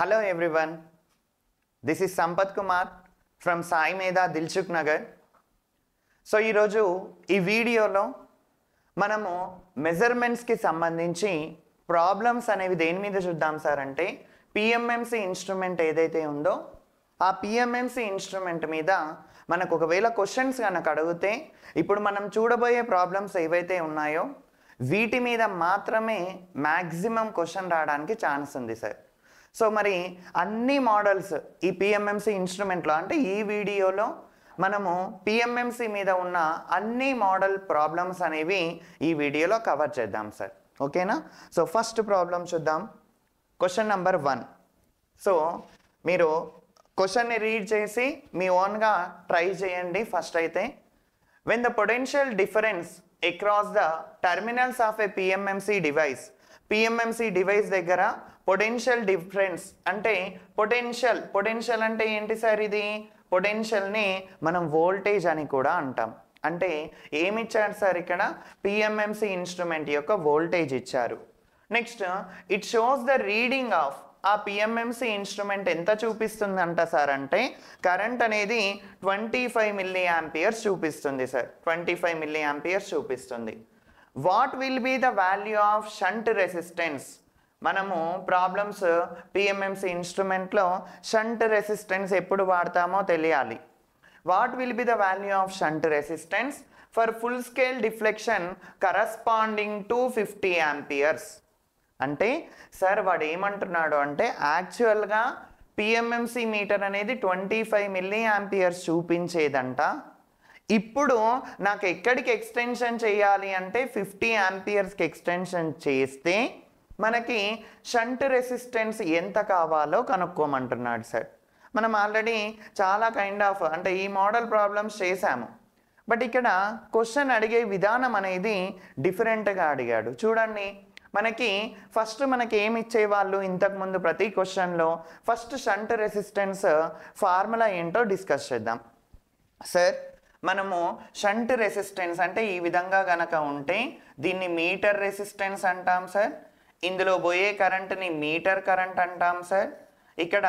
Hello everyone this is Sampath Kumar from Sai Medha Dilchuk Nagar so ఈరోజు ఈ వీడియోలో మనము మెజర్మెంట్స్కి సంబంధించి ప్రాబ్లమ్స్ అనేవి దేని మీద చూద్దాం సార్ అంటే పిఎంఎంసి ఇన్స్ట్రుమెంట్ ఏదైతే ఉందో ఆ పిఎంఎంసి ఇన్స్ట్రుమెంట్ మీద మనకు ఒకవేళ క్వశ్చన్స్ కనుక అడిగితే ఇప్పుడు మనం చూడబోయే ప్రాబ్లమ్స్ ఏవైతే ఉన్నాయో వీటి మీద మాత్రమే మ్యాక్సిమం క్వశ్చన్ రావడానికి ఛాన్స్ ఉంది సార్ సో మరి అన్ని మోడల్స్ ఈ పిఎంఎంసి ఇన్స్ట్రుమెంట్లో అంటే ఈ వీడియోలో మనము పిఎంఎంసి మీద ఉన్న అన్ని మోడల్ ప్రాబ్లమ్స్ అనేవి ఈ వీడియోలో కవర్ చేద్దాం సార్ ఓకేనా సో ఫస్ట్ ప్రాబ్లం చూద్దాం క్వశ్చన్ నెంబర్ వన్ సో మీరు క్వశ్చన్ని రీడ్ చేసి మీ ఓన్గా ట్రై చేయండి ఫస్ట్ అయితే when the potential difference across the terminals of a PMMC device PMMC device దగ్గర పొటెన్షియల్ డిఫరెన్స్ అంటే పొటెన్షియల్ పొటెన్షియల్ అంటే ఏంటి సార్ ఇది పొటెన్షియల్ని మనం వోల్టేజ్ అని కూడా అంటాం అంటే ఏమి ఇచ్చారు సార్ ఇక్కడ పిఎంఎంసి ఇన్స్ట్రుమెంట్ యొక్క వోల్టేజ్ ఇచ్చారు next it shows the reading of ఆ పిఎంఎంసి ఇన్స్ట్రుమెంట్ ఎంత చూపిస్తుందంట సార్ అంటే కరెంట్ అనేది ట్వంటీ ఫైవ్ మిల్లీ యాంపియర్స్ చూపిస్తుంది sir twenty five milli amperes చూపిస్తుంది what will be the value of shunt resistance మనము ప్రాబ్లమ్స్ పిఎంఎంసి ఇన్స్ట్రుమెంట్లో షంట్ రెసిస్టెన్స్ ఎప్పుడు వాడతామో తెలియాలి what will be the value of shunt resistance for full scale deflection corresponding to fifty amperes అంటే sir వాడు ఏమంటున్నాడు అంటే యాక్చువల్గా పిఎంఎంసి మీటర్ అనేది ట్వంటీ ఫైవ్ మిల్లీ యాంపియర్స్ చూపించేదంట ఇప్పుడు నాకు ఎక్కడికి ఎక్స్టెన్షన్ చేయాలి అంటే ఫిఫ్టీ యాంపియర్స్కి ఎక్స్టెన్షన్ చేస్తే మనకి షంట్ రెసిస్టెన్స్ ఎంత కావాలో కనుక్కోమంటున్నాడు సార్ మనం ఆల్రెడీ చాలా కైండ్ ఆఫ్ అంటే ఈ మోడల్ ప్రాబ్లమ్స్ చేశాము బట్ ఇక్కడ క్వశ్చన్ అడిగే విధానం అనేది డిఫరెంట్గా అడిగాడు చూడండి మనకి ఫస్ట్ మనకి ఏమి ఇచ్చేవాళ్ళు ఇంతకుముందు ప్రతి క్వశ్చన్లో ఫస్ట్ షంట్ రెసిస్టెన్స్ ఫార్ములా ఏంటో డిస్కస్ చేద్దాం సార్ మనము షంట్ రెసిస్టెన్స్ అంటే ఈ విధంగా గనక ఉంటే దీన్ని మీటర్ రెసిస్టెన్స్ అంటాం సార్ ఇందులో పోయే కరెంట్ని మీటర్ కరెంట్ అంటాం సార్ ఇక్కడ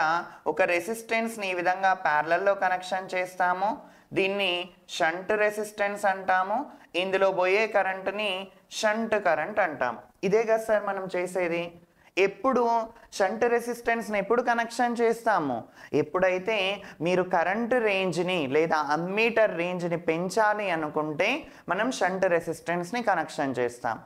ఒక రెసిస్టెన్స్ని ఈ విధంగా ప్యారలల్లో కనెక్షన్ చేస్తాము దీన్ని షంట్ రెసిస్టెన్స్ అంటాము ఇందులో పోయే కరెంటుని షంట్ కరెంట్ అంటాము ఇదే కదా సార్ మనం చేసేది ఎప్పుడు షంట్ రెసిస్టెన్స్ని ఎప్పుడు కనెక్షన్ చేస్తాము ఎప్పుడైతే మీరు కరెంట్ రేంజ్ని లేదా అమ్మీటర్ రేంజ్ని పెంచాలి అనుకుంటే మనం షంట్ రెసిస్టెన్స్ని కనెక్షన్ చేస్తాం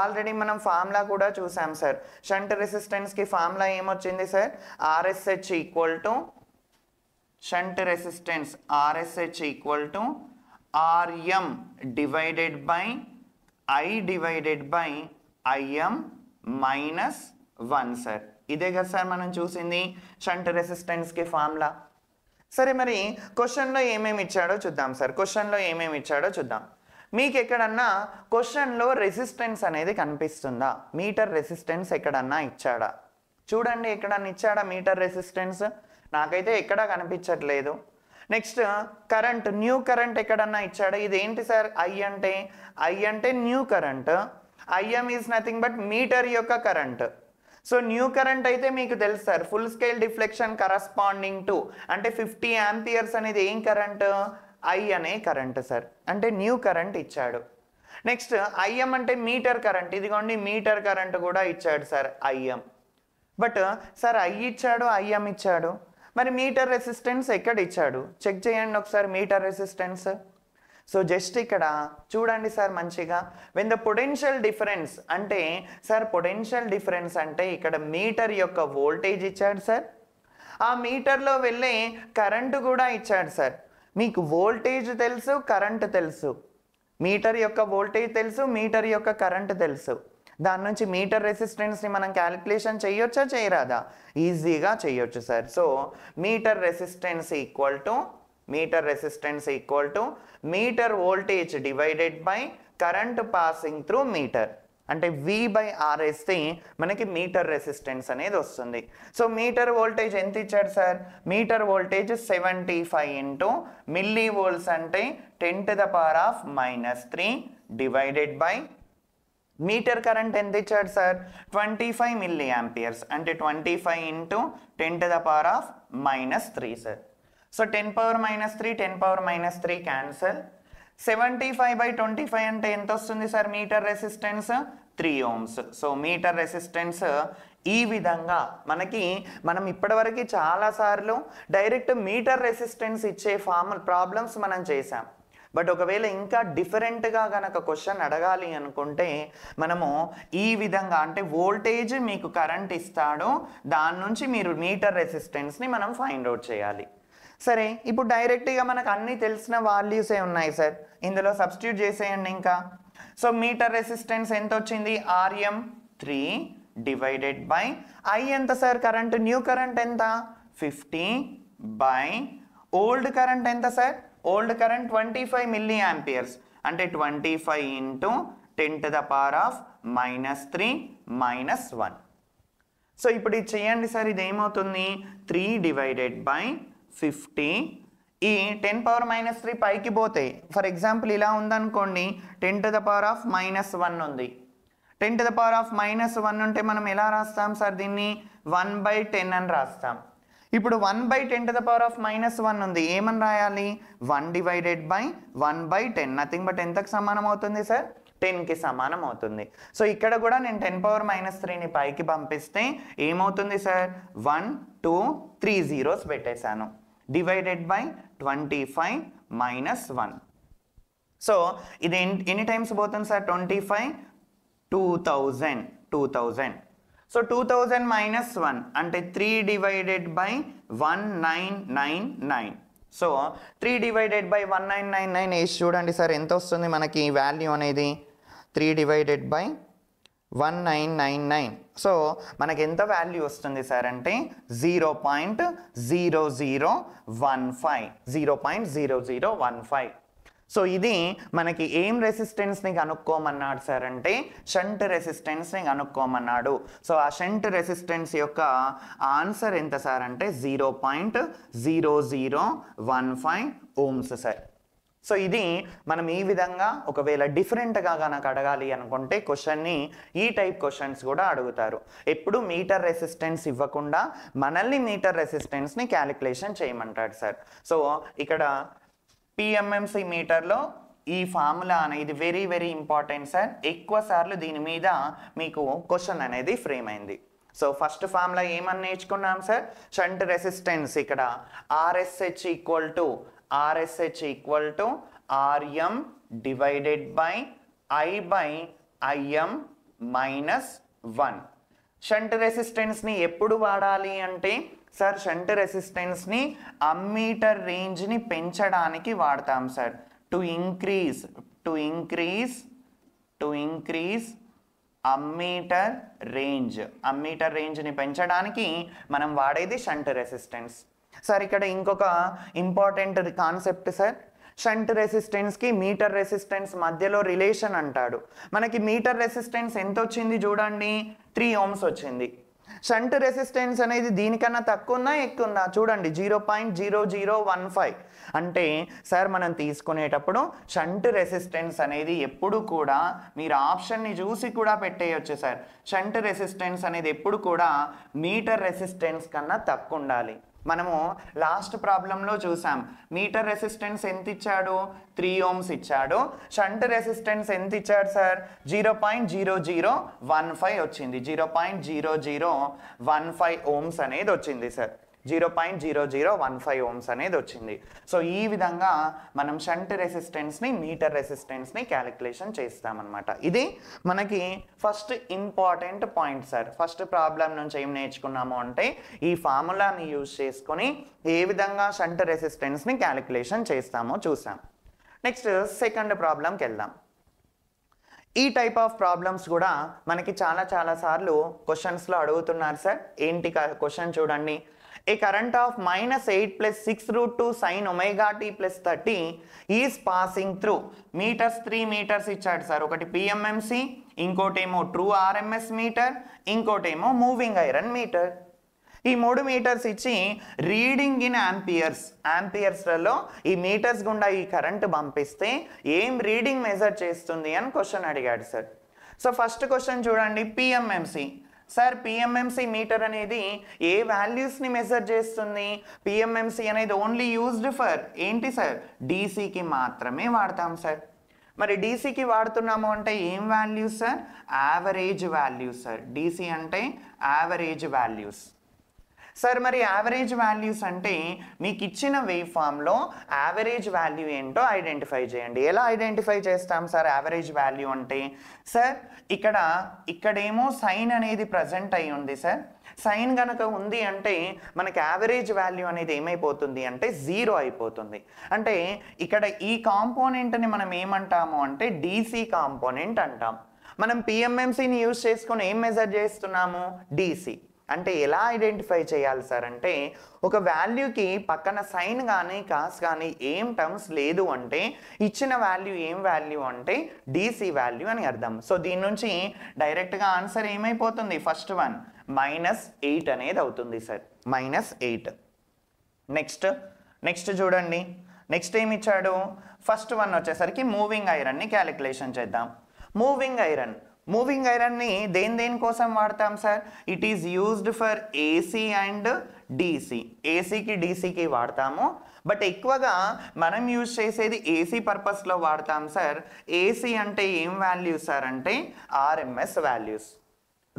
ఆల్రెడీ మనం ఫార్ములా కూడా చూసాం సార్ షంట్ రెసిస్టెన్స్కి ఫార్ములా ఏమొచ్చింది sir RSH equal to shunt resistance RSH equal to RM divided by I divided by IM minus one sir ఇదే కదా సార్ మనం చూసింది షంట్ రెసిస్టెన్స్కి ఫార్ములా సరే మరి క్వశ్చన్లో ఏమేమి ఇచ్చాడో చూద్దాం సార్ క్వశ్చన్లో ఏమేమి ఇచ్చాడో చూద్దాం మీకు ఎక్కడన్నా క్వశ్చన్లో రెసిస్టెన్స్ అనేది కనిపిస్తుందా మీటర్ రెసిస్టెన్స్ ఎక్కడన్నా ఇచ్చాడా చూడండి ఎక్కడన్నా ఇచ్చాడా మీటర్ రెసిస్టెన్స్ నాకైతే ఎక్కడా కనిపించట్లేదు నెక్స్ట్ కరెంట్ న్యూ కరెంట్ ఎక్కడన్నా ఇచ్చాడా ఇది ఏంటి సార్ ఐ అంటే ఐ అంటే new current IM is nothing but meter యొక్క కరెంట్ సో న్యూ కరెంట్ అయితే మీకు తెలుసు sir full scale deflection corresponding to అంటే ఫిఫ్టీ యాంపియర్స్ అనేది ఏం కరెంట్ ఐ అనే కరెంట్ సార్ అంటే న్యూ కరెంట్ ఇచ్చాడు నెక్స్ట్ ఐఎం అంటే మీటర్ కరెంట్ ఇదిగోండి మీటర్ కరెంట్ కూడా ఇచ్చాడు sir IM but sir I ఇచ్చాడు ఐఎం ఇచ్చాడు మరి మీటర్ రెసిస్టెన్స్ ఎక్కడ ఇచ్చాడు చెక్ చేయండి ఒకసారి మీటర్ రెసిస్టెన్స్ సో జస్ట్ ఇక్కడ చూడండి సార్ మంచిగా వెన్ ద పొటెన్షియల్ డిఫరెన్స్ అంటే సార్ పొటెన్షియల్ డిఫరెన్స్ అంటే ఇక్కడ మీటర్ యొక్క వోల్టేజ్ ఇచ్చాడు సార్ ఆ మీటర్లో వెళ్ళే కరెంటు కూడా ఇచ్చాడు సార్ మీకు వోల్టేజ్ తెలుసు కరెంట్ తెలుసు మీటర్ యొక్క వోల్టేజ్ తెలుసు మీటర్ యొక్క కరెంట్ తెలుసు దాని నుంచి మీటర్ రెసిస్టెన్స్ని మనం క్యాలిక్యులేషన్ చేయొచ్చా చేయరాదా ఈజీగా చేయొచ్చు sir so meter resistance equal to meter resistance equal to meter voltage divided by current passing through meter అంటే వి బై ఆర్ వేస్తే మనకి మీటర్ రెసిస్టెన్స్ అనేది వస్తుంది సో మీటర్ వోల్టేజ్ ఎంత ఇచ్చాడు sir meter voltage seventy five into milli volts అంటే ten to the power of minus three divided by meter current ఎంత ఇచ్చాడు sir twenty five milli amperes అంటే twenty five into ten to the power of minus three sir so ten power minus three ten power minus three cancel seventy five by twenty five అంటే ఎంత వస్తుంది sir meter resistance three ohms so meter resistance ఈ విధంగా మనకి మనం ఇప్పటివరకు చాలాసార్లు direct meter resistance ఇచ్చే ఫార్మ్ ప్రాబ్లమ్స్ మనం చేసాం బట్ ఒకవేళ ఇంకా డిఫరెంట్గా కనుక క్వశ్చన్ అడగాలి అనుకుంటే మనము ఈ విధంగా అంటే వోల్టేజ్ మీకు కరెంట్ ఇస్తాడు దాని నుంచి మీరు మీటర్ రెసిస్టెన్స్ని మనం ఫైండ్ అవుట్ చేయాలి సరే ఇప్పుడు డైరెక్ట్గా మనకు అన్నీ తెలిసిన వాల్యూసే ఉన్నాయి సార్ ఇందులో సబ్స్టిట్యూట్ చేసేయండి ఇంకా సో మీటర్ రెసిస్టెన్స్ ఎంత వచ్చింది RM three divided by I ఎంత సార్ కరెంట్ న్యూ కరెంట్ ఎంత ఫిఫ్టీ బై ఓల్డ్ కరెంట్ ఎంత sir old current twenty five milli amperes అంటే twenty five into ten to the power of minus three minus one so ఇప్పుడు ఇది చేయండి sir ఇది ఏమవుతుంది three divided by fifty ఈ ten power minus three పైకి పోతాయి ఫర్ ఎగ్జాంపుల్ ఇలా ఉందనుకోండి ten to the power of minus one ఉంది ten to the power of minus one ఉంటే మనం ఎలా రాస్తాం సార్ దీన్ని వన్ బై టెన్ అని రాస్తాం ఇప్పుడు one by ten to the power of minus one ఉంది ఏమని రాయాలి one divided by one by ten nothing but ఎంతకు సమానం అవుతుంది సార్ టెన్కి సమానం అవుతుంది సో ఇక్కడ కూడా నేను టెన్ పవర్ మైనస్ త్రీని పైకి పంపిస్తే ఏమవుతుంది sir one two three zeros పెట్టేశాను divided by twenty five minus one so ఇది ఎన్ని టైమ్స్ పోతుంది sir twenty five two thousand two thousand so two thousand minus one అంటే three divided by one nine nine nine so three divided by one nine nine nine వేసి చూడండి sir ఎంత వస్తుంది మనకి value అనేది three divided by one nine nine nine so మనకి ఎంత value వస్తుంది సార్ అంటే zero point zero zero one five zero point zero zero one five so ఇది మనకి ఏం రెసిస్టెన్స్ని కనుక్కోమన్నాడు సార్ అంటే షంట్ రెసిస్టెన్స్ని కనుక్కోమన్నాడు సో ఆ షంట్ రెసిస్టెన్స్ యొక్క ఆన్సర్ ఎంత సార్ అంటే zero point zero zero one five ohms sir so ఇది మనం ఈ విధంగా ఒకవేళ డిఫరెంట్గా కనుక అడగాలి అనుకుంటే క్వశ్చన్ని ఈ టైప్ క్వశ్చన్స్ కూడా అడుగుతారు ఎప్పుడు మీటర్ రెసిస్టెన్స్ ఇవ్వకుండా మనల్ని మీటర్ రెసిస్టెన్స్ని క్యాలిక్యులేషన్ చేయమంటాడు సార్ సో ఇక్కడ పిఎంఎంసి మీటర్లో ఈ ఫార్ములా అనేది వెరీ వెరీ ఇంపార్టెంట్ సార్ ఎక్కువ సార్లు దీని మీద మీకు క్వశ్చన్ అనేది ఫ్రేమ్ అయింది సో ఫస్ట్ ఫార్ములా ఏమని నేర్చుకున్నాం సార్ షంట్ రెసిస్టెన్స్ ఇక్కడ RSH equal to RSH equal to RM divided by I by IM minus 1. Shunt రెసిస్టెన్స్ని ఎప్పుడు వాడాలి అంటే సార్ షంట్ రెసిస్టెన్స్ని అమ్మీటర్ రేంజ్ని పెంచడానికి వాడతాం sir to increase to increase to increase ammeter range ammeter రేంజ్ని పెంచడానికి మనం వాడేది షంట్ రెసిస్టెన్స్ సార్ ఇక్కడ ఇంకొక ఇంపార్టెంట్ కాన్సెప్ట్ సార్ షంట్ రెసిస్టెన్స్కి మీటర్ రెసిస్టెన్స్ మధ్యలో రిలేషన్ అంటాడు మనకి మీటర్ రెసిస్టెన్స్ ఎంత వచ్చింది చూడండి త్రీ ఓమ్స్ వచ్చింది షంట్ రెసిస్టెన్స్ అనేది దీనికన్నా తక్కువ ఉందా ఎక్కువ ఉందా చూడండి zero point zero zero one five అంటే సార్ మనం తీసుకునేటప్పుడు షంట్ రెసిస్టెన్స్ అనేది ఎప్పుడు కూడా మీరు ఆప్షన్ని చూసి కూడా పెట్టేయచ్చు సార్ షంట్ రెసిస్టెన్స్ అనేది ఎప్పుడు కూడా మీటర్ రెసిస్టెన్స్ కన్నా తక్కువ ఉండాలి మనము లాస్ట్ ప్రాబ్లంలో చూసాం మీటర్ రెసిస్టెన్స్ ఎంత ఇచ్చాడు త్రీ ఓమ్స్ ఇచ్చాడు షంట్ రెసిస్టెన్స్ ఎంత ఇచ్చాడు sir zero point zero zero one five వచ్చింది zero point zero zero one five ohms అనేది వచ్చింది sir zero point zero zero one five ohms అనేది వచ్చింది సో ఈ విధంగా మనం షంట్ రెసిస్టెన్స్ని మీటర్ రెసిస్టెన్స్ని క్యాలిక్యులేషన్ చేస్తామన్నమాట ఇది మనకి first important point sir first problem నుంచి ఏం నేర్చుకున్నాము అంటే ఈ ఫార్ములాని యూజ్ చేసుకొని ఏ విధంగా షంట్ రెసిస్టెన్స్ని క్యాలిక్యులేషన్ చేస్తామో చూసాం నెక్స్ట్ సెకండ్ ప్రాబ్లంకి వెళ్దాం ఈ టైప్ ఆఫ్ ప్రాబ్లమ్స్ కూడా మనకి చాలా చాలా సార్లు క్వశ్చన్స్లో అడుగుతున్నారు సార్ ఏంటి క్వశ్చన్ చూడండి a current of minus 8 plus 6 root 2 sin omega t plus 30 is passing through meters 3 meters ఇచ్చాడు సార్ ఒకటి పిఎంఎంసి ఇంకోటేమో ట్రూ ఆర్ఎంఎస్ మీటర్ ఇంకోటేమో మూవింగ్ ఐరన్ మీటర్ ఈ మూడు మీటర్స్ ఇచ్చి రీడింగ్ ఇన్ యాంపియర్స్ యాంపియర్స్లలో ఈ మీటర్స్ గుండా ఈ కరెంట్ పంపిస్తే ఏం రీడింగ్ మెజర్ చేస్తుంది అని క్వశ్చన్ అడిగాడు సార్ సో ఫస్ట్ క్వశ్చన్ చూడండి పిఎంఎంసి సార్ పిఎంఎంసి మీటర్ అనేది ఏ వాల్యూస్ని మెజర్ చేస్తుంది పిఎంఎంసి అనేది ఓన్లీ యూజ్డ్ ఫర్ ఏంటి సార్ డీసీకి మాత్రమే వాడతాం సార్ మరి డీసీకి వాడుతున్నాము అంటే ఏం values sir average values sir DC అంటే యావరేజ్ వాల్యూస్ సార్ మరి యావరేజ్ వాల్యూస్ అంటే మీకు ఇచ్చిన వేవ్ ఫామ్లో యావరేజ్ వాల్యూ ఏంటో ఐడెంటిఫై చేయండి ఎలా ఐడెంటిఫై చేస్తాం సార్ యావరేజ్ వాల్యూ అంటే సార్ ఇక్కడ ఇక్కడేమో సైన్ అనేది ప్రజెంట్ అయి ఉంది సార్ సైన్ కనుక ఉంది అంటే మనకి యావరేజ్ వాల్యూ అనేది ఏమైపోతుంది అంటే జీరో అయిపోతుంది అంటే ఇక్కడ ఈ కాంపోనెంట్ని మనం ఏమంటాము అంటే డీసీ కాంపోనెంట్ అంటాం మనం పిఎంఎంసీని యూజ్ చేసుకొని ఏం మెజర్ చేస్తున్నాము డీసీ అంటే ఎలా ఐడెంటిఫై చేయాలి సార్ అంటే ఒక వాల్యూకి పక్కన సైన్ కానీ కాస్ కానీ ఏం టర్మ్స్ లేదు అంటే ఇచ్చిన వాల్యూ ఏం వాల్యూ అంటే డీసీ వాల్యూ అని అర్థం సో దీని నుంచి డైరెక్ట్గా ఆన్సర్ ఏమైపోతుంది ఫస్ట్ వన్ మైనస్ ఎయిట్ అనేది అవుతుంది sir minus eight next next చూడండి నెక్స్ట్ ఏమి ఇచ్చాడు ఫస్ట్ వన్ వచ్చేసరికి మూవింగ్ ఐరన్ని క్యాలిక్యులేషన్ చేద్దాం మూవింగ్ ఐరన్ మూవింగ్ ఐరన్ని దేని దేనికోసం వాడతాం sir it is used for AC and DC ఏసీకి డీసీకి వాడతాము బట్ ఎక్కువగా మనం యూజ్ చేసేది ఏసీ పర్పస్లో వాడతాం సార్ ఏసీ అంటే ఏం వాల్యూస్ సార్ అంటే RMS values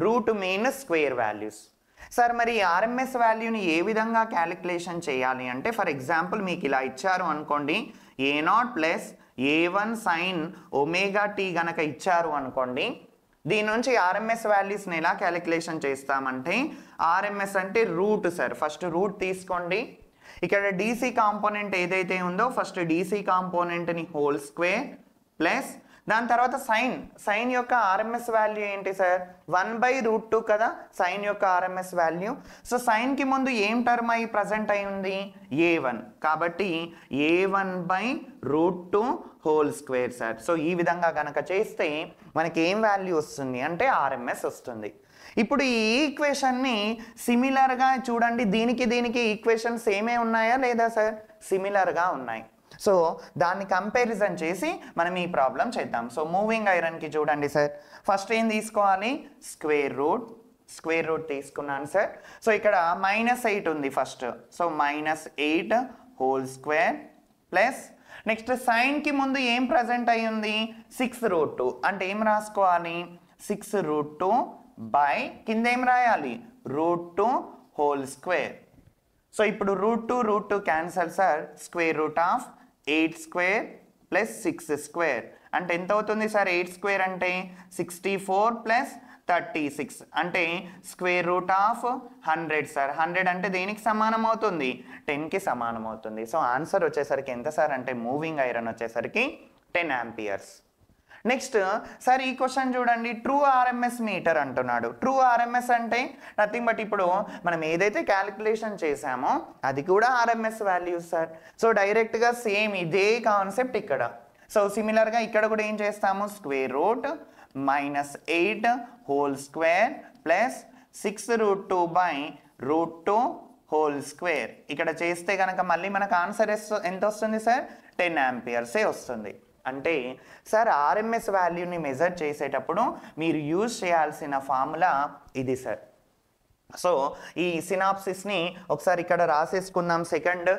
root mean square values sir మరి ఆర్ఎంఎస్ వాల్యూని ఏ విధంగా క్యాలిక్యులేషన్ చేయాలి అంటే ఫర్ ఎగ్జాంపుల్ మీకు ఇలా ఇచ్చారు అనుకోండి A naught plus A one sine omega T గనక ఇచ్చారు అనుకోండి దీని నుంచి ఆర్ఎంఎస్ వాల్యూస్ని ఎలా క్యాలిక్యులేషన్ చేస్తామంటే ఆర్ఎంఎస్ అంటే రూట్ సార్ ఫస్ట్ రూట్ తీసుకోండి ఇక్కడ డీసీ కాంపోనెంట్ ఏదైతే ఉందో ఫస్ట్ డీసీ కాంపోనెంట్ని హోల్ స్క్వేర్ ప్లస్ దాని తర్వాత సైన్ సైన్ యొక్క ఆర్ఎంఎస్ వాల్యూ ఏంటి sir one by root two కదా సైన్ యొక్క ఆర్ఎంఎస్ వాల్యూ సో సైన్కి ముందు ఏం టర్మ్ అయి ప్రజెంట్ అయి ఉంది ఏ వన్ కాబట్టి A one by root two whole square sir so ఈ విధంగా కనుక చేస్తే మనకి ఏం వాల్యూ వస్తుంది అంటే ఆర్ఎంఎస్ వస్తుంది ఇప్పుడు ఈ ఈక్వేషన్ని సిమిలర్గా చూడండి దీనికి దీనికి ఈక్వేషన్స్ ఏమే ఉన్నాయా లేదా సార్ సిమిలర్గా ఉన్నాయి సో దాన్ని కంపారిజన్ చేసి మనం ఈ ప్రాబ్లం చేద్దాం సో మూవింగ్ ఐరన్కి చూడండి సార్ ఫస్ట్ ఏం తీసుకోవాలి స్క్వేర్ రూట్ స్క్వేర్ రూట్ తీసుకున్నాను సార్ సో ఇక్కడ మైనస్ ఎయిట్ ఉంది first so minus eight whole square plus next సైన్కి ముందు ఏం ప్రజెంట్ అయ్యింది సిక్స్ రూట్ టూ అంటే ఏం రాసుకోవాలి సిక్స్ రూట్ టూ బై కింద ఏం రాయాలి root two whole square so ఇప్పుడు root two root two cancel sir square root of eight square plus six square అంటే ఎంత అవుతుంది సార్ ఎయిట్ స్క్వేర్ అంటే sixty four plus thirty six అంటే square root of hundred sir hundred అంటే దేనికి సమానం అవుతుంది టెన్కి సమానం అవుతుంది సో ఆన్సర్ వచ్చేసరికి ఎంత సార్ అంటే మూవింగ్ ఐరన్ వచ్చేసరికి టెన్ ఆంపియర్స్ నెక్స్ట్ సార్ ఈ క్వశ్చన్ చూడండి ట్రూ ఆర్ఎంఎస్ మీటర్ అంటున్నాడు ట్రూ ఆర్ఎంఎస్ అంటే నథింగ్ బట్ ఇప్పుడు మనం ఏదైతే క్యాలిక్యులేషన్ చేసామో అది కూడా ఆర్ఎంఎస్ వాల్యూ సార్ సో డైరెక్ట్గా సేమ్ ఇదే కాన్సెప్ట్ ఇక్కడ సో సిమిలర్గా ఇక్కడ కూడా ఏం చేస్తాము square root minus eight whole square plus six root two by root two whole square ఇక్కడ చేస్తే కనుక మళ్ళీ మనకు ఆన్సర్ ఎంత వస్తుంది సార్ టెన్ యాంపియర్సే వస్తుంది అంటే సార్ ఆర్ఎంఎస్ వాల్యూని మెజర్ చేసేటప్పుడు మీరు యూజ్ చేయాల్సిన ఫార్ములా ఇది సార్ సో ఈ సినాప్సిస్ని ఒకసారి ఇక్కడ రాసేసుకుందాం సెకండ్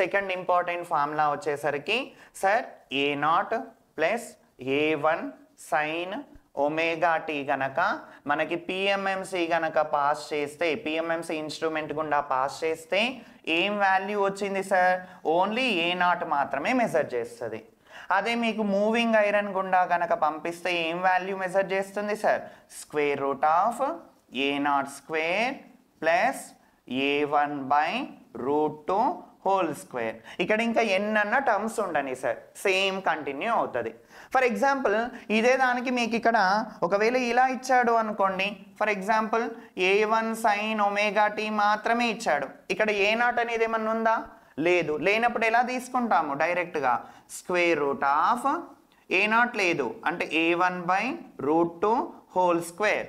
సెకండ్ ఇంపార్టెంట్ ఫార్ములా వచ్చేసరికి sir A naught plus A one sine omega T గనక మనకి పిఎంఎంసి గనక పాస్ చేస్తే పిఎంఎంసి ఇన్స్ట్రుమెంట్ గుండా పాస్ చేస్తే ఏం వాల్యూ వచ్చింది సార్ ఓన్లీ ఏ నాట్ మాత్రమే మెజర్ చేస్తుంది అదే మీకు మూవింగ్ ఐరన్ గుండా గనక పంపిస్తే ఏం వాల్యూ మెజర్ చేస్తుంది sir square root of A naught square plus A one by root two whole square ఇక్కడ ఇంకా ఎన్ టర్మ్స్ ఉండని సార్ సేమ్ కంటిన్యూ అవుతుంది ఫర్ ఎగ్జాంపుల్ ఇదే దానికి మీకు ఇక్కడ ఒకవేళ ఇలా ఇచ్చాడు అనుకోండి for example A one sine omega T మాత్రమే ఇచ్చాడు ఇక్కడ ఏ నాట్ అనేది ఏమన్నా ఉందా లేదు లేనప్పుడు ఎలా తీసుకుంటాము డైరెక్ట్గా square root of A not లేదు అంటే A one by root two whole square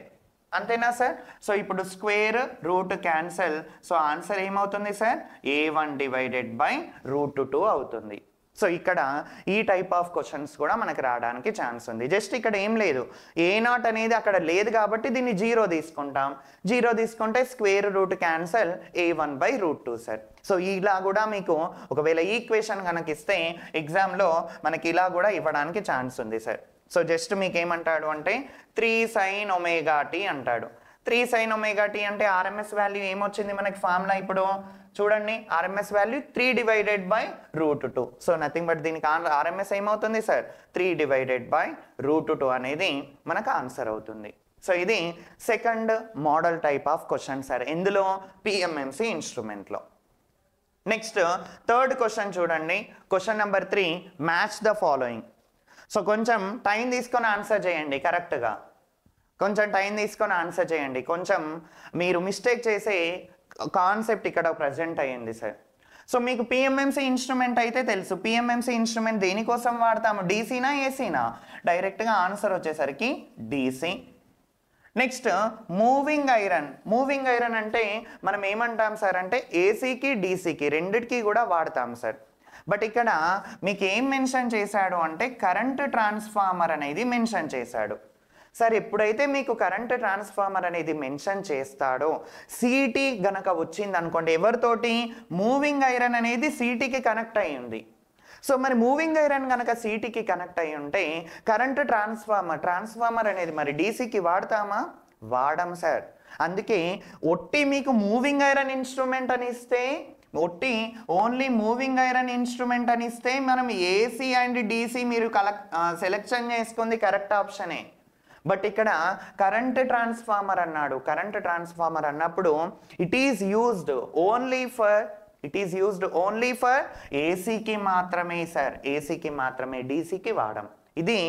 అంతేనా సార్ సో ఇప్పుడు square root cancel so answer ఏమవుతుంది sir A one divided by root two అవుతుంది సో ఇక్కడ ఈ టైప్ ఆఫ్ క్వశ్చన్స్ కూడా మనకు రావడానికి ఛాన్స్ ఉంది జస్ట్ ఇక్కడ ఏం లేదు ఏ నాట్ అనేది అక్కడ లేదు కాబట్టి దీన్ని జీరో తీసుకుంటాం జీరో తీసుకుంటే square root cancel A one by root two sir so ఇలా కూడా మీకు ఒకవేళ ఈక్వేషన్ కనుక ఇస్తే ఎగ్జామ్లో మనకి ఇలా కూడా ఇవ్వడానికి ఛాన్స్ ఉంది సార్ సో జస్ట్ మీకు ఏమంటాడు అంటే త్రీ సైన్ ఒమేగా టీ అంటాడు త్రీ సైన్ ఒమేగా టీ అంటే ఆర్ఎంఎస్ వాల్యూ ఏమొచ్చింది మనకి ఫార్ములా ఇప్పుడు చూడండి RMS value three divided by root two so nothing but దీనికి ఆర్ఎంఎస్ ఏమవుతుంది sir three divided by root two అనేది మనకు ఆన్సర్ అవుతుంది సో ఇది second model type of question sir ఎందులో పిఎంఎంసి ఇన్స్ట్రుమెంట్లో నెక్స్ట్ థర్డ్ క్వశ్చన్ చూడండి question number three match the following so కొంచెం టైం తీసుకొని ఆన్సర్ చేయండి కరెక్ట్గా కొంచెం టైం తీసుకొని ఆన్సర్ చేయండి కొంచెం మీరు మిస్టేక్ చేసే కాన్సెప్ట్ ఇక్కడ ప్రజెంట్ అయ్యింది సార్ సో మీకు పిఎంఎంసీ ఇన్స్ట్రుమెంట్ అయితే తెలుసు పిఎంఎంసీ ఇన్స్ట్రుమెంట్ దేనికోసం వాడతాము డీసీనా ఏసీనా డైరెక్ట్గా ఆన్సర్ వచ్చేసరికి DC next moving iron moving iron అంటే మనం ఏమంటాం సార్ అంటే ఏసీకి డీసీకి రెండిటికి కూడా వాడతాం సార్ బట్ ఇక్కడ మీకు ఏం మెన్షన్ చేశాడు అంటే కరెంట్ ట్రాన్స్ఫార్మర్ అనేది మెన్షన్ చేశాడు సార్ ఎప్పుడైతే మీకు కరెంట్ ట్రాన్స్ఫార్మర్ అనేది మెన్షన్ చేస్తాడో సీటీ గనక వచ్చింది అనుకోండి ఎవరితోటి మూవింగ్ ఐరన్ అనేది సీటీకి కనెక్ట్ అయ్యింది సో మరి మూవింగ్ ఐరన్ కనుక సీటీకి కనెక్ట్ అయి ఉంటే కరెంట్ ట్రాన్స్ఫార్మర్ ట్రాన్స్ఫార్మర్ అనేది మరి డీసీకి వాడతామా వాడం సార్ అందుకే ఒట్టి మీకు మూవింగ్ ఐరన్ ఇన్స్ట్రుమెంట్ అని ఇస్తే ఒట్టి ఓన్లీ మూవింగ్ ఐరన్ ఇన్స్ట్రుమెంట్ అని ఇస్తే మనం ఏసీ అండ్ డీసీ మీరు కలెక్ట్ సెలెక్షన్ చేసుకుంది కరెక్ట్ ఆప్షనే బట్ ఇక్కడ కరెంట్ ట్రాన్స్ఫార్మర్ అన్నాడు కరెంట్ ట్రాన్స్ఫార్మర్ అన్నప్పుడు it is used only for it is used only for ఏసీకి మాత్రమే సార్ ఏసీకి మాత్రమే డీసీకి వాడం ఇది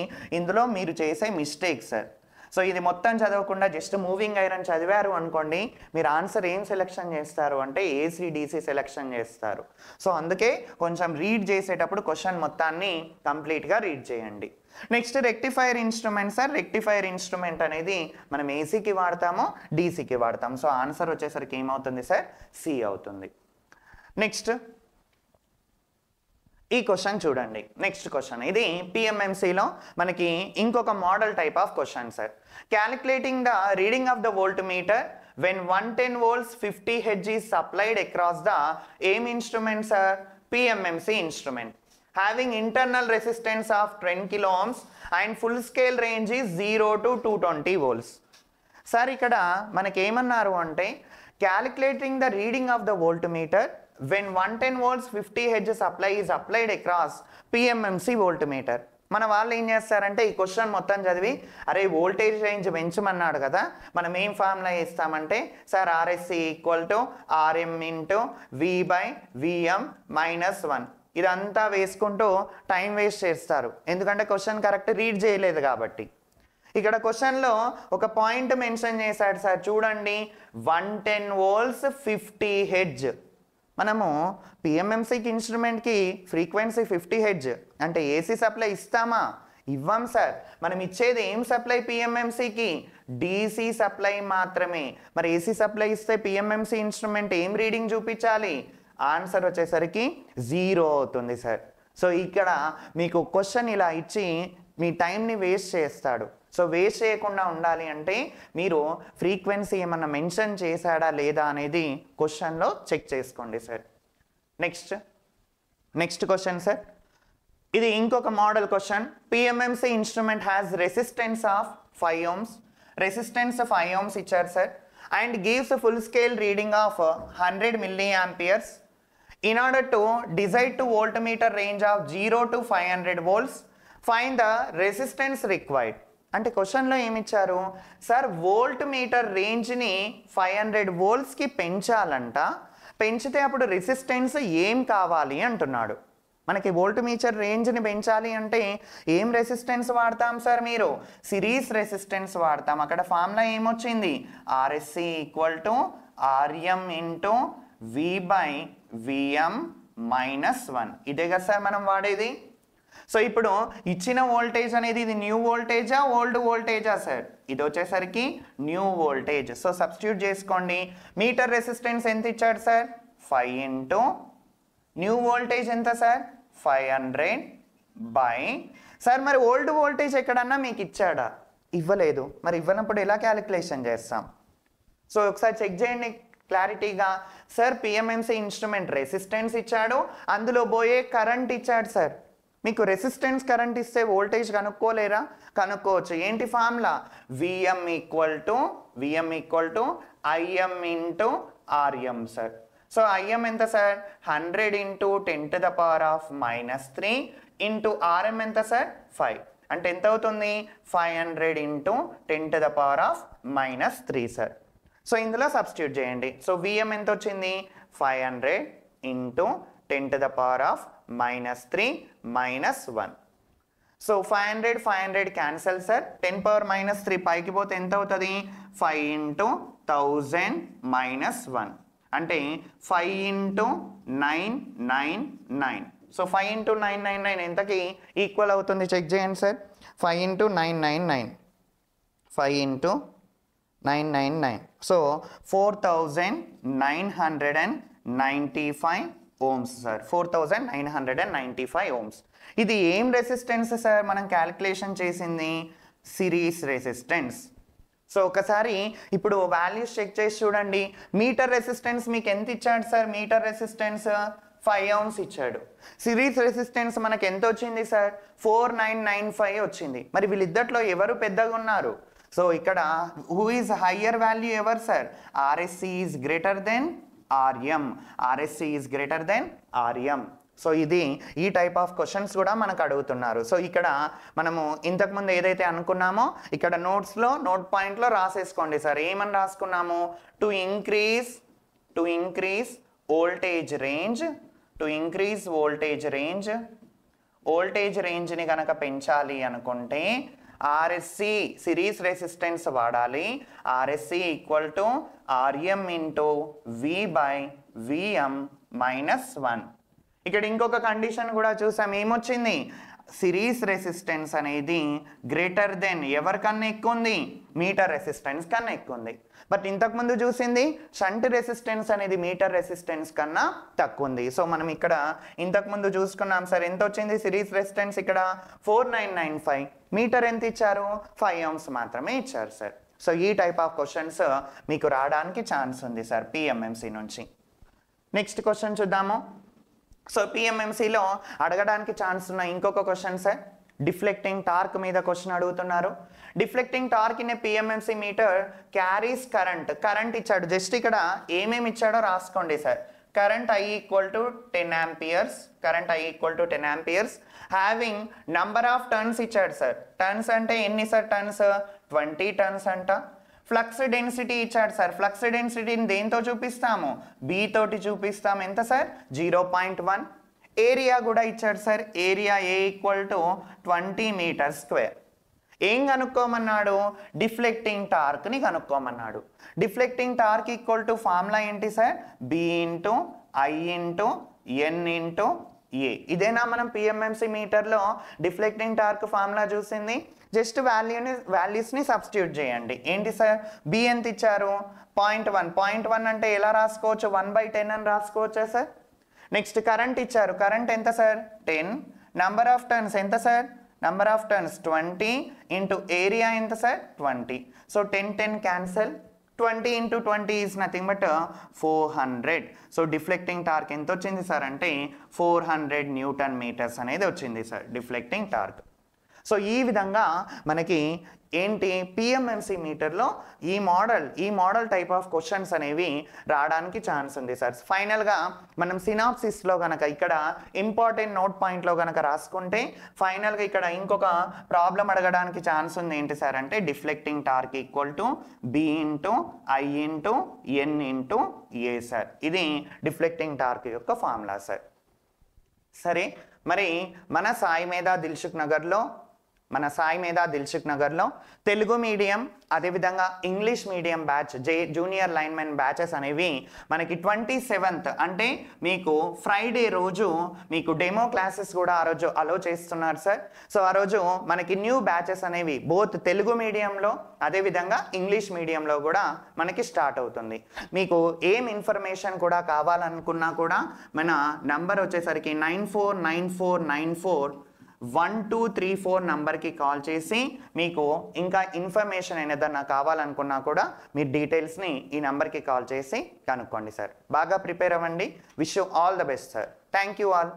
ఇందులో మీరు చేసే మిస్టేక్ సార్ సో ఇది మొత్తం చదవకుండా జస్ట్ మూవింగ్ ఐరన్ చదివారు అనుకోండి మీరు ఆన్సర్ ఏం సెలెక్షన్ చేస్తారు అంటే ఏసీ డీసీ సెలెక్షన్ చేస్తారు సో అందుకే కొంచెం రీడ్ చేసేటప్పుడు క్వశ్చన్ మొత్తాన్ని కంప్లీట్గా రీడ్ చేయండి next rectifier instrument sir rectifier instrument అనేది మనం ఏసీకి వాడతాము డీసీకి వాడతాం సో ఆన్సర్ వచ్చేసరికి ఏమవుతుంది సార్ సి అవుతుంది నెక్స్ట్ ఈ క్వశ్చన్ చూడండి నెక్స్ట్ క్వశ్చన్ ఇది పిఎంఎంసీలో మనకి ఇంకొక model type of question sir calculating the reading of the volt meter when one ten volts fifty H supplied across the ఏం instrument sir PMMC instrument having internal resistance of 10 kilo ohms and full scale range is 0 to 220 volts. Sir ఇక్కడ మనకి ఏమన్నారు అంటే calculating the reading of the volt meter when one ten volts fifty hertz supply is applied across PMMC volt meter మన వాళ్ళు ఏం చేస్తారంటే ఈ question మొత్తం చదివి అరే వోల్టేజ్ రేంజ్ పెంచమన్నాడు కదా మనం ఏం ఫార్ములా ఇస్తామంటే sir RSC equal to RM into V by VM minus one ఇదంతా వేసుకుంటూ టైం వేస్ట్ చేస్తారు ఎందుకంటే క్వశ్చన్ కరెక్ట్ రీడ్ చేయలేదు కాబట్టి ఇక్కడ క్వశ్చన్లో ఒక పాయింట్ మెన్షన్ చేశాడు సార్ చూడండి one ten volts fifty hertz మనము పిఎంఎంసీకి ఇన్స్ట్రుమెంట్కి ఫ్రీక్వెన్సీ ఫిఫ్టీ హెడ్జ్ అంటే ఏసీ సప్లై ఇస్తామా ఇవ్వం సార్ మనం ఇచ్చేది ఏం సప్లై పిఎంఎంసీకి డీసీ సప్లై మాత్రమే మరి ఏసీ సప్లై ఇస్తే పిఎంఎంసీ ఇన్స్ట్రుమెంట్ ఏం రీడింగ్ చూపించాలి ఆన్సర్ వచ్చేసరికి జీరో అవుతుంది సార్ సో ఇక్కడ మీకు క్వశ్చన్ ఇలా ఇచ్చి మీ టైంని వేస్ట్ చేస్తాడు సో వేస్ట్ చేయకుండా ఉండాలి అంటే మీరు ఫ్రీక్వెన్సీ ఏమన్నా మెన్షన్ చేశాడా లేదా అనేది క్వశ్చన్లో చెక్ చేసుకోండి sir next next question sir ఇది ఇంకొక model question PMMC instrument has resistance of five ohms resistance five ohms ఇచ్చారు sir and gives full scale reading of hundred milli amperes In order to decide to voltmeter range of 0 to 500 volts, find the resistance required. అంటే క్వశ్చన్లో ఏమిచ్చారు sir volt meter రేంజ్ని five hundred వోల్ట్స్కి పెంచాలంట పెంచితే అప్పుడు resistance ఏం కావాలి అంటున్నాడు మనకి వోల్ట్ మీటర్ రేంజ్ని పెంచాలి అంటే ఏం రెసిస్టెన్స్ వాడతాం సార్ మీరు సిరీస్ రెసిస్టెన్స్ వాడతాం అక్కడ ఫార్ములా ఏమొచ్చింది RSC equal to RM into V by VM minus one ఇదే కదా సార్ మనం వాడేది సో ఇప్పుడు ఇచ్చిన వోల్టేజ్ అనేది ఇది న్యూ వోల్టేజా ఓల్డ్ వోల్టేజా సార్ ఇది వచ్చేసరికి న్యూ వోల్టేజ్ సో సబ్స్టిట్యూట్ చేసుకోండి మీటర్ రెసిస్టెన్స్ ఎంత ఇచ్చాడు sir five into new voltage ఎంత sir five hundred by sir మరి ఓల్డ్ వోల్టేజ్ ఎక్కడన్నా మీకు ఇచ్చాడా ఇవ్వలేదు మరి ఇవ్వనప్పుడు ఎలా క్యాలిక్యులేషన్ చేస్తాం సో ఒకసారి చెక్ చేయండి క్లారిటీగా సార్ పిఎంఎంసీ ఇన్స్ట్రుమెంట్ రెసిస్టెన్స్ ఇచ్చాడు అందులో పోయే కరెంట్ ఇచ్చాడు సార్ మీకు రెసిస్టెన్స్ కరెంట్ ఇస్తే వోల్టేజ్ కనుక్కోలేరా కనుక్కోవచ్చు ఏంటి formula VM equal to VM equal to IM into RM sir so IM ఎంత sir hundred into ten to the power of minus three into RM ఎంత సార్ ఫైవ్ అంటే ఎంత అవుతుంది five hundred into ten to the power of minus three sir so ఇందులో substitute చేయండి so VM ఎంత వచ్చింది five hundred into ten to the power of minus three minus one so five hundred five hundred cancel sir ten power minus three పైకి పోతే ఎంత అవుతుంది five into thousand minus one అంటే five into nine nine nine so five into nine nine nine ఎంతకి equal అవుతుంది check చేయండి sir five into nine nine nine five into nine nine nine so four thousand nine hundred and ninety five ohms sir four thousand nine hundred and ninety five Ohm's ఇది ఏం resistance sir మనం calculation చేసింది series resistance so ఒకసారి ఇప్పుడు values check చేసి చూడండి metre resistance మీకు ఎంత ఇచ్చాడు sir meter resistance five ohms ఇచ్చాడు సిరీస్ రెసిస్టెన్స్ మనకు ఎంత వచ్చింది sir four nine nine five వచ్చింది మరి వీళ్ళిద్దట్లో ఎవరు పెద్దగా ఉన్నారు సో ఇక్కడ who is higher value ever sir RSC is greater than RM RSC is greater than RM so ఇది ఈ టైప్ ఆఫ్ క్వశ్చన్స్ కూడా మనకు అడుగుతున్నారు సో ఇక్కడ మనము ఇంతకుముందు ఏదైతే అనుకున్నామో ఇక్కడ నోట్స్లో నోట్ పాయింట్లో రాసేసుకోండి సార్ ఏమని రాసుకున్నాము to increase to increase voltage range to increase voltage range voltage range కనుక పెంచాలి అనుకుంటే ఆర్ఎస్సి సిరీస్ రెసిస్టెన్స్ వాడాలి RSC equal to RM into V by VM minus one ఇక్కడ ఇంకొక కండిషన్ కూడా చూసాం ఏమొచ్చింది సిరీస్ రెసిస్టెన్స్ అనేది గ్రేటర్ దెన్ ఎవరికన్నా ఎక్కువ ఉంది మీటర్ రెసిస్టెన్స్ కన్నా ఎక్కువ ఉంది బట్ ఇంతకుముందు చూసింది షంట్ రెసిస్టెన్స్ అనేది మీటర్ రెసిస్టెన్స్ కన్నా తక్కువ ఉంది సో మనం ఇక్కడ ఇంతకుముందు చూసుకున్నాం సార్ ఎంత వచ్చింది సిరీస్ రెసిస్టెన్స్ ఇక్కడ four nine nine five meter ఎంత ఇచ్చారు ఫైవ్ ఆమ్స్ మాత్రమే ఇచ్చారు సార్ సో ఈ టైప్ ఆఫ్ క్వశ్చన్స్ మీకు రావడానికి ఛాన్స్ ఉంది సార్ పిఎంఎంసి నుంచి నెక్స్ట్ క్వశ్చన్ చూద్దాము సో పిఎంఎంసీలో అడగడానికి ఛాన్స్ ఉన్న ఇంకొక క్వశ్చన్సే డిఫ్లెక్టింగ్ టార్క్ మీద క్వశ్చన్ అడుగుతున్నారు deflecting torque in a PMMC meter carries current current ఇచ్చాడు జస్ట్ ఇక్కడ ఏమేమి ఇచ్చాడో రాసుకోండి sir current I equal to ten amperes current I equal to ten amperes having number of turns ఇచ్చాడు సార్ టర్న్స్ అంటే ఎన్ని సార్ టర్న్స్ ట్వంటీ టర్న్స్ అంట flux density ఇచ్చాడు సార్ ఫ్లక్స్ డెన్సిటీని దేంతో చూపిస్తాము బి తోటి చూపిస్తాం ఎంత sir zero point one area కూడా ఇచ్చాడు sir area A equal to twenty meter square ఏం కనుక్కోమన్నాడు డిఫ్లెక్టింగ్ టార్క్ని కనుక్కోమన్నాడు deflecting torque equal to formula ఏంటి sir B into I into N into A ఇదేనా మనం పిఎంఎంసి మీటర్లో డిఫ్లెక్టింగ్ టార్క్ ఫార్ములా చూసింది జస్ట్ వాల్యూని వాల్యూస్ని సబ్స్టిట్యూట్ చేయండి ఏంటి సార్ బి ఎంత ఇచ్చారు పాయింట్ వన్ పాయింట్ వన్ అంటే ఎలా రాసుకోవచ్చు వన్ బై టెన్ అని రాసుకోవచ్చా సార్ నెక్స్ట్ కరెంట్ ఇచ్చారు కరెంట్ ఎంత sir ten number of turns ఎంత sir number of turns twenty into area ఎంత sir twenty so ten ten cancel twenty into twenty is nothing but four hundred so deflecting torque ఎంత వచ్చింది sir అంటే four hundred Newton metres అనేది వచ్చింది sir deflecting torque so ఈ విధంగా మనకి ఏంటి పిఎంఎంసీ మీటర్లో ఈ మోడల్ ఈ మోడల్ టైప్ ఆఫ్ క్వశ్చన్స్ అనేవి రావడానికి ఛాన్స్ ఉంది సార్ ఫైనల్గా మనం సినాప్సిస్లో కనుక ఇక్కడ ఇంపార్టెంట్ నోట్ పాయింట్లో కనుక రాసుకుంటే ఫైనల్గా ఇక్కడ ఇంకొక ప్రాబ్లం అడగడానికి ఛాన్స్ ఉంది ఏంటి సార్ అంటే deflecting torque equal to B into I into N into A sir ఇది డిఫ్లెక్టింగ్ టార్క్ యొక్క ఫార్ములా సార్ సరే మరి మన సాయి మీద దిల్సుఖ్ నగర్లో మన సాయి మీద దిల్సుఖ్ నగర్లో తెలుగు మీడియం అదేవిధంగా English medium batch J junior lineman batches అనేవి మనకి ట్వంటీ సెవెంత్ అంటే మీకు ఫ్రైడే రోజు మీకు డెమో క్లాసెస్ కూడా ఆ రోజు అలో చేస్తున్నారు సార్ సో ఆ రోజు మనకి న్యూ బ్యాచెస్ అనేవి బోత్ తెలుగు మీడియంలో అదేవిధంగా ఇంగ్లీష్ మీడియంలో కూడా మనకి స్టార్ట్ అవుతుంది మీకు ఏం ఇన్ఫర్మేషన్ కూడా కావాలనుకున్నా కూడా మన నంబర్ వచ్చేసరికి nine four nine four nine four one two three four నంబర్కి కాల్ చేసి మీకు ఇంకా ఇన్ఫర్మేషన్ ఏదన్నా కావాలనుకున్నా కూడా మీ డీటెయిల్స్ని ఈ నెంబర్కి కాల్ చేసి కనుక్కోండి సార్ బాగా ప్రిపేర్ అవ్వండి wish all the best sir thank you all